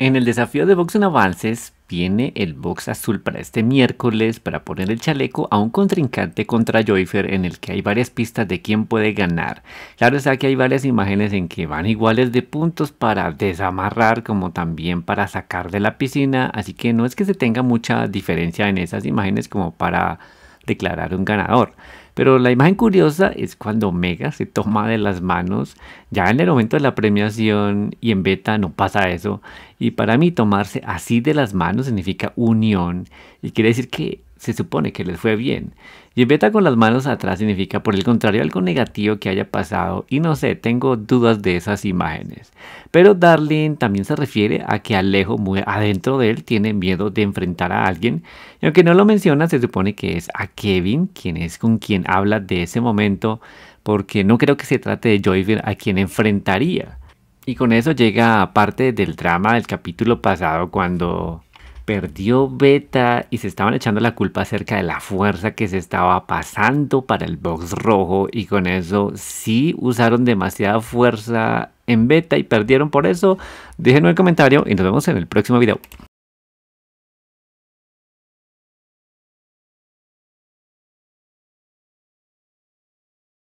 En el desafío de box en avances viene el box azul para este miércoles para poner el chaleco a un contrincante contra Joyfer en el que hay varias pistas de quién puede ganar. Claro está que hay varias imágenes en que van iguales de puntos para desamarrar como también para sacar de la piscina, así que no es que se tenga mucha diferencia en esas imágenes como para declarar un ganador. Pero la imagen curiosa es cuando Omega se toma de las manos, ya en el momento de la premiación y en beta no pasa eso. Y para mí tomarse así de las manos significa unión y quiere decir que se supone que les fue bien. Y beta con las manos atrás significa por el contrario algo negativo que haya pasado y no sé, tengo dudas de esas imágenes. Pero Darling también se refiere a que Alejo muy adentro de él tiene miedo de enfrentar a alguien y aunque no lo menciona se supone que es a Kevin quien es con quien habla de ese momento porque no creo que se trate de Joyver a quien enfrentaría. Y con eso llega parte del drama del capítulo pasado cuando perdió Beta y se estaban echando la culpa acerca de la fuerza que se estaba pasando para el box rojo y con eso sí usaron demasiada fuerza en Beta y perdieron por eso. Déjenme el comentario y nos vemos en el próximo video.